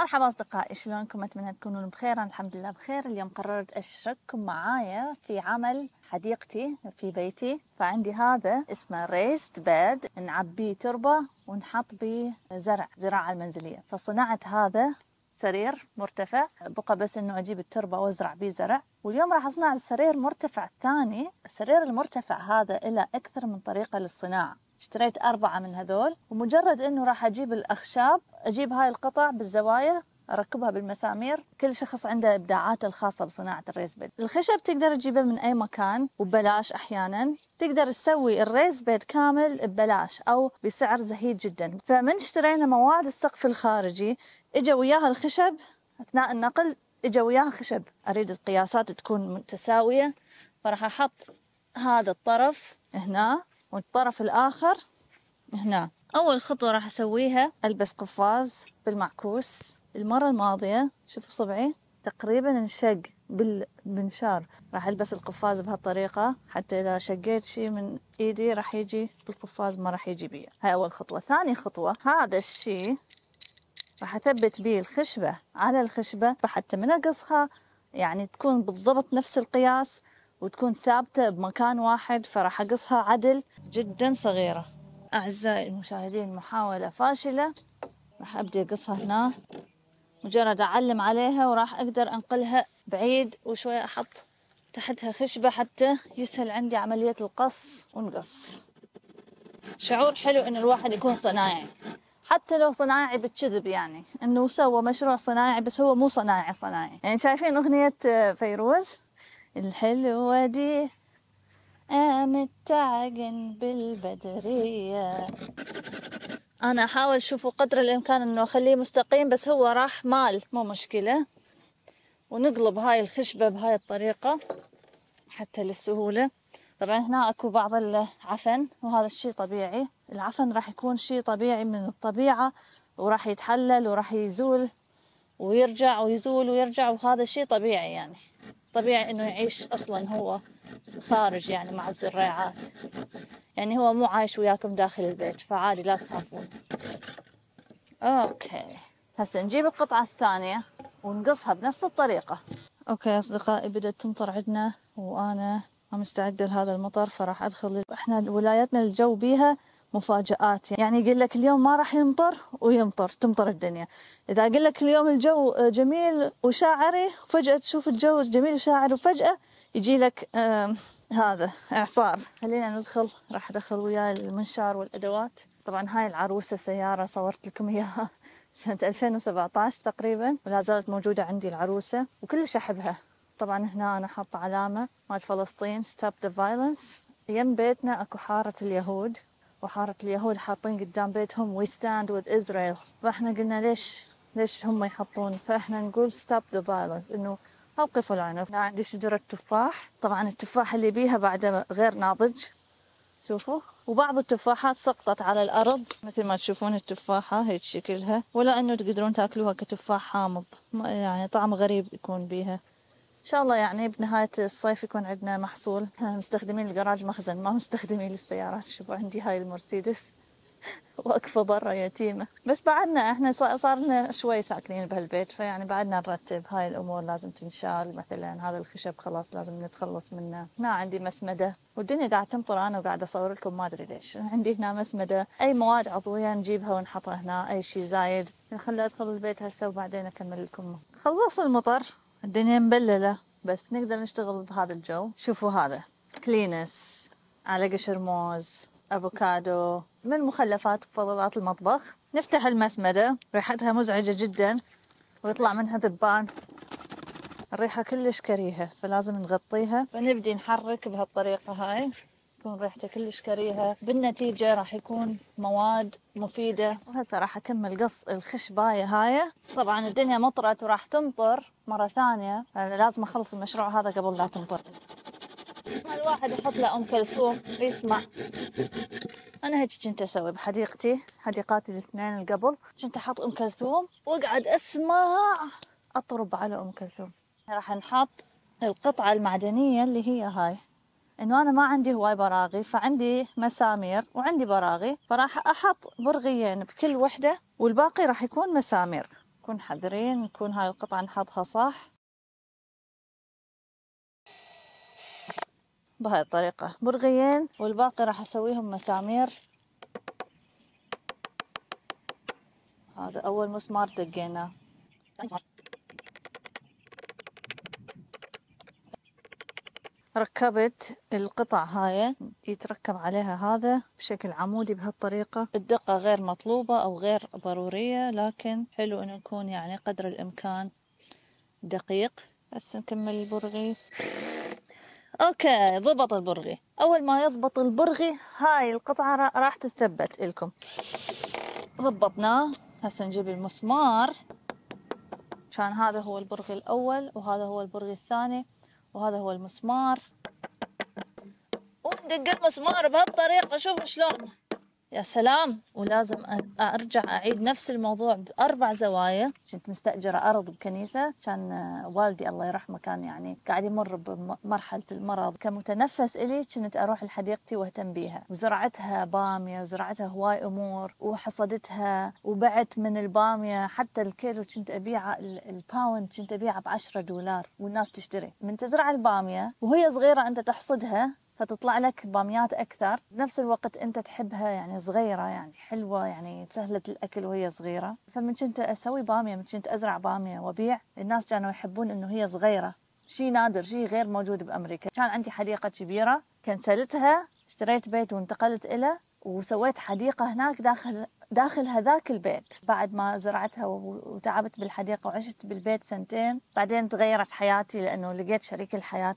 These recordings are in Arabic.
مرحبا أصدقائي شلونكم أتمنى تكونون بخير الحمد لله بخير اليوم قررت أشارككم معايا في عمل حديقتي في بيتي فعندي هذا اسمه ريست بيد نعبيه تربة ونحط به زرع زراعة المنزلية فصنعت هذا سرير مرتفع بقى بس انه اجيب التربه وازرع بيه زرع واليوم راح اصنع السرير مرتفع الثاني السرير المرتفع هذا له اكثر من طريقه للصناعه اشتريت أربعة من هذول ومجرد أنه راح أجيب الأخشاب أجيب هاي القطع بالزوايا أركبها بالمسامير كل شخص عنده إبداعاته الخاصة بصناعة الريز بيد الخشب تقدر تجيبه من أي مكان وببلاش أحيانا تقدر تسوي الريز بيد كامل ببلاش أو بسعر زهيد جدا فمن اشترينا مواد السقف الخارجي إجا وياها الخشب أثناء النقل إجا وياها خشب أريد القياسات تكون متساوية فراح أحط هذا الطرف هنا والطرف الآخر هنا أول خطوة راح أسويها ألبس قفاز بالمعكوس المرة الماضية شوفوا صبعي تقريبا انشق بالمنشار راح ألبس القفاز بهالطريقة حتى إذا شقيت شيء من إيدي راح يجي بالقفاز ما راح يجي بيه هاي أول خطوة ثاني خطوة هذا الشيء راح أثبت بيه الخشبة على الخشبة حتى من أقصها يعني تكون بالضبط نفس القياس وتكون ثابتة بمكان واحد فراح أقصها عدل جدا صغيرة أعزائي المشاهدين محاولة فاشلة راح أبدي أقصها هنا مجرد أعلم عليها وراح أقدر أنقلها بعيد وشوية أحط تحتها خشبة حتى يسهل عندي عملية القص ونقص شعور حلو إن الواحد يكون صنايعي حتى لو صناعي بالكذب يعني انه سوى مشروع صناعي بس هو مو صناعي صناعي يعني شايفين اغنيه فيروز الحلوة دي قامت تعجن بالبدرية أنا أحاول أشوفه قدر الإمكان إنه أخليه مستقيم بس هو راح مال مو مشكلة ونقلب هاي الخشبة بهاي الطريقة حتى للسهولة طبعا هنا أكو بعض العفن وهذا الشيء طبيعي العفن راح يكون شيء طبيعي من الطبيعة وراح يتحلل وراح يزول ويرجع ويزول ويرجع وهذا شيء طبيعي يعني طبيعي انه يعيش اصلا هو خارج يعني مع الزراعات يعني هو مو عايش وياكم داخل البيت فعادي لا تخافون اوكي هسه نجيب القطعة الثانية ونقصها بنفس الطريقة اوكي اصدقائي بدأت تمطر عندنا وانا مستعدة لهذا المطر فراح أدخل إحنا ولايتنا الجو بيها مفاجآت يعني يقول لك اليوم ما راح يمطر ويمطر تمطر الدنيا إذا أقول لك اليوم الجو جميل وشاعري فجأة تشوف الجو جميل وشاعري وفجأة يجي لك هذا إعصار خلينا ندخل راح أدخل وياي المنشار والأدوات طبعا هاي العروسة سيارة صورت لكم إياها سنة 2017 تقريبا ولا زالت موجودة عندي العروسة وكلش أحبها طبعا هنا أنا حاطة علامة مال فلسطين ستوب ذا فايلنس يم بيتنا أكو حارة اليهود وحارة اليهود حاطين قدام بيتهم وي ستاند وذ إسرائيل فإحنا قلنا ليش ليش هم يحطون فإحنا نقول ستوب ذا فايلنس إنه أوقفوا العنف أنا عندي شجرة تفاح طبعا التفاح اللي بيها بعده غير ناضج شوفوا وبعض التفاحات سقطت على الأرض مثل ما تشوفون التفاحة هيك شكلها ولا أنه تقدرون تاكلوها كتفاح حامض يعني طعم غريب يكون بيها ان شاء الله يعني بنهايه الصيف يكون عندنا محصول احنا مستخدمين الجراج مخزن ما مستخدمين للسيارات شوفوا عندي هاي المرسيدس واقفة برا يتيمة بس بعدنا احنا صار لنا شوي ساكنين بهالبيت فيعني بعدنا نرتب هاي الامور لازم تنشال مثلا هذا الخشب خلاص لازم نتخلص منه ما عندي مسمدة والدنيا قاعدة تمطر انا وقاعدة اصور لكم ما ادري ليش عندي هنا مسمدة اي مواد عضوية نجيبها ونحطها هنا اي شيء زايد خلي ادخل البيت هسه وبعدين اكمل لكم خلص المطر الدنيا مبللة بس نقدر نشتغل بهذا الجو شوفوا هذا كلينس على قشر موز افوكادو من مخلفات وفضلات المطبخ نفتح المسمدة ريحتها مزعجة جدا ويطلع منها ذبان الريحة كلش كريهة فلازم نغطيها فنبدي نحرك بهالطريقة هاي تكون ريحته كلش كريهة بالنتيجة راح يكون مواد مفيدة وهسه راح أكمل قص الخشباية هاي طبعا الدنيا مطرت وراح تمطر مرة ثانية لازم أخلص المشروع هذا قبل لا تمطر الواحد يحط له أم كلثوم يسمع انا هيك كنت اسوي بحديقتي حديقاتي الاثنين اللي قبل كنت احط ام كلثوم واقعد اسمع اطرب على ام كلثوم راح نحط القطعه المعدنيه اللي هي هاي انه انا ما عندي هواي براغي فعندي مسامير وعندي براغي فراح احط برغيين بكل وحده والباقي راح يكون مسامير نكون حذرين نكون هاي القطعه نحطها صح بهاي الطريقه برغيين والباقي راح اسويهم مسامير هذا اول مسمار دقيناه ركبت القطع هاي يتركب عليها هذا بشكل عمودي بهالطريقة الدقة غير مطلوبة أو غير ضرورية لكن حلو أن نكون يعني قدر الإمكان دقيق بس نكمل البرغي اوكي ضبط البرغي اول ما يضبط البرغي هاي القطعة راح تتثبت لكم ضبطناه هسه نجيب المسمار عشان هذا هو البرغي الاول وهذا هو البرغي الثاني وهذا هو المسمار وندق المسمار بهالطريقة شوفوا شلون يا سلام ولازم ارجع اعيد نفس الموضوع باربع زوايا كنت مستاجره ارض بكنيسه كان والدي الله يرحمه كان يعني قاعد يمر بمرحله المرض كمتنفس الي كنت اروح لحديقتي واهتم بيها وزرعتها باميه وزرعتها هواي امور وحصدتها وبعت من الباميه حتى الكيلو كنت ابيعه الباوند كنت ابيعه ب 10 دولار والناس تشتري من تزرع الباميه وهي صغيره انت تحصدها فتطلع لك باميات أكثر بنفس الوقت أنت تحبها يعني صغيرة يعني حلوة يعني سهلة الأكل وهي صغيرة فمن كنت أسوي بامية من كنت أزرع بامية وأبيع الناس كانوا يحبون أنه هي صغيرة شيء نادر شيء غير موجود بأمريكا كان عندي حديقة كبيرة كنسلتها اشتريت بيت وانتقلت إلى وسويت حديقة هناك داخل داخل هذاك البيت بعد ما زرعتها وتعبت بالحديقة وعشت بالبيت سنتين بعدين تغيرت حياتي لأنه لقيت شريك الحياة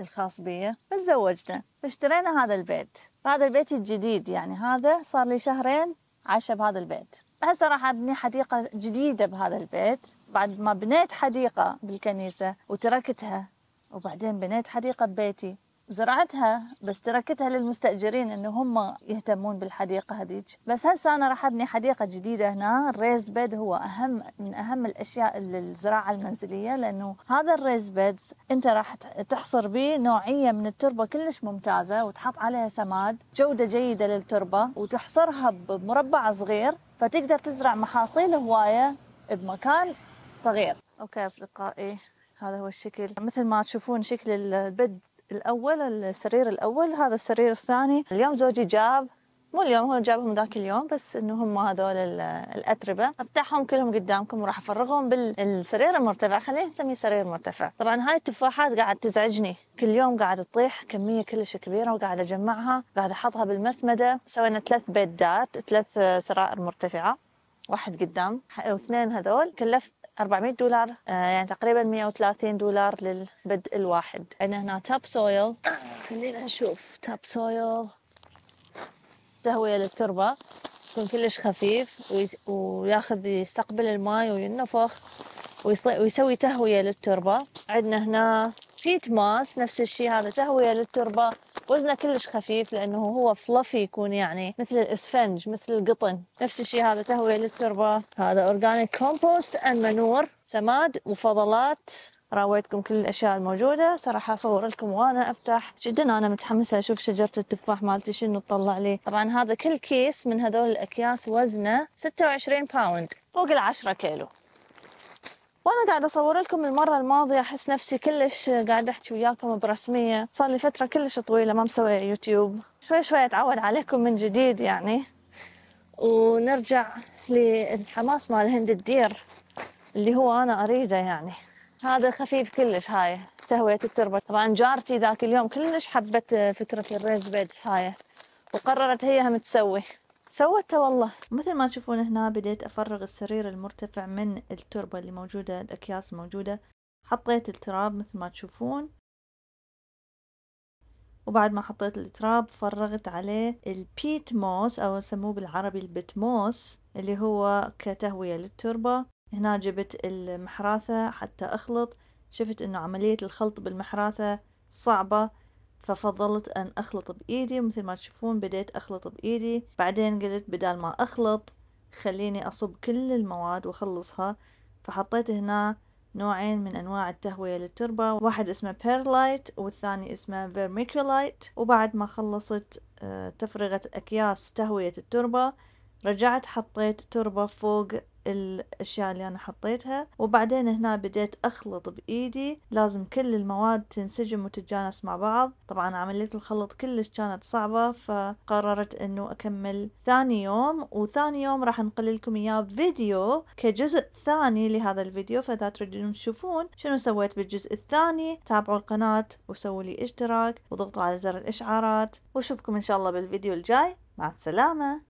الخاص بي تزوجنا فاشترينا هذا البيت هذا البيت الجديد يعني هذا صار لي شهرين عايشة بهذا البيت هسه راح ابني حديقة جديدة بهذا البيت بعد ما بنيت حديقة بالكنيسة وتركتها وبعدين بنيت حديقة ببيتي زرعتها بس تركتها للمستأجرين إنه هم يهتمون بالحديقة هذيك بس هسه أنا راح أبني حديقة جديدة هنا الريز بيد هو أهم من أهم الأشياء للزراعة المنزلية لأنه هذا الريز بيد أنت راح تحصر به نوعية من التربة كلش ممتازة وتحط عليها سماد جودة جيدة للتربة وتحصرها بمربع صغير فتقدر تزرع محاصيل هواية بمكان صغير أوكي أصدقائي هذا هو الشكل مثل ما تشوفون شكل البد الاول السرير الاول هذا السرير الثاني اليوم زوجي جاب مو اليوم هو جابهم ذاك اليوم بس انه هم هذول الاتربه افتحهم كلهم قدامكم وراح افرغهم بالسرير المرتفع خلينا نسميه سرير مرتفع طبعا هاي التفاحات قاعد تزعجني كل يوم قاعد تطيح كميه كلش كبيره وقاعد اجمعها قاعد احطها بالمسمده سوينا ثلاث بيدات ثلاث سرائر مرتفعه واحد قدام واثنين هذول كلفت 400 دولار آه، يعني تقريبا 130 دولار للبدء الواحد عندنا هنا تاب سويل خلينا نشوف تاب سويل تهوية للتربة يكون كلش خفيف وياخذ يستقبل الماء وينفخ ويسوي تهوية للتربة عندنا هنا بيت ماس نفس الشيء هذا تهوية للتربة وزنه كلش خفيف لانه هو فلفي يكون يعني مثل الاسفنج مثل القطن نفس الشيء هذا تهويه للتربه هذا اورجانيك كومبوست اند منور سماد وفضلات راويتكم كل الاشياء الموجوده صراحه اصور لكم وانا افتح جدا انا متحمسه اشوف شجره التفاح مالتي شنو تطلع لي طبعا هذا كل كيس من هذول الاكياس وزنه 26 باوند فوق العشرة كيلو وانا قاعده اصور لكم المره الماضيه احس نفسي كلش قاعده احكي وياكم برسميه صار لي فتره كلش طويله ما مسوي يوتيوب شوي شوي اتعود عليكم من جديد يعني ونرجع للحماس مال هند الدير اللي هو انا اريده يعني هذا خفيف كلش هاي تهوية التربة طبعا جارتي ذاك اليوم كلش حبت فكرة الريز بيد هاي وقررت هي هم تسوي سوته والله مثل ما تشوفون هنا بديت أفرغ السرير المرتفع من التربة اللي موجودة الأكياس الموجودة حطيت التراب مثل ما تشوفون وبعد ما حطيت التراب فرغت عليه البيت موس أو يسموه بالعربي موس اللي هو كتهوية للتربة هنا جبت المحراثة حتى أخلط شفت أنه عملية الخلط بالمحراثة صعبة ففضلت أن أخلط بإيدي مثل ما تشوفون بديت أخلط بإيدي بعدين قلت بدال ما أخلط خليني أصب كل المواد وأخلصها فحطيت هنا نوعين من أنواع التهوية للتربة واحد اسمه بيرلايت والثاني اسمه فيرميكولايت وبعد ما خلصت آه، تفرغة أكياس تهوية التربة رجعت حطيت تربة فوق الأشياء اللي أنا حطيتها وبعدين هنا بديت أخلط بإيدي لازم كل المواد تنسجم وتتجانس مع بعض طبعا عملية الخلط كلش كانت صعبة فقررت أنه أكمل ثاني يوم وثاني يوم راح نقل لكم إياه فيديو كجزء ثاني لهذا الفيديو فإذا تريدون تشوفون شنو سويت بالجزء الثاني تابعوا القناة وسووا لي اشتراك وضغطوا على زر الإشعارات وأشوفكم إن شاء الله بالفيديو الجاي مع السلامة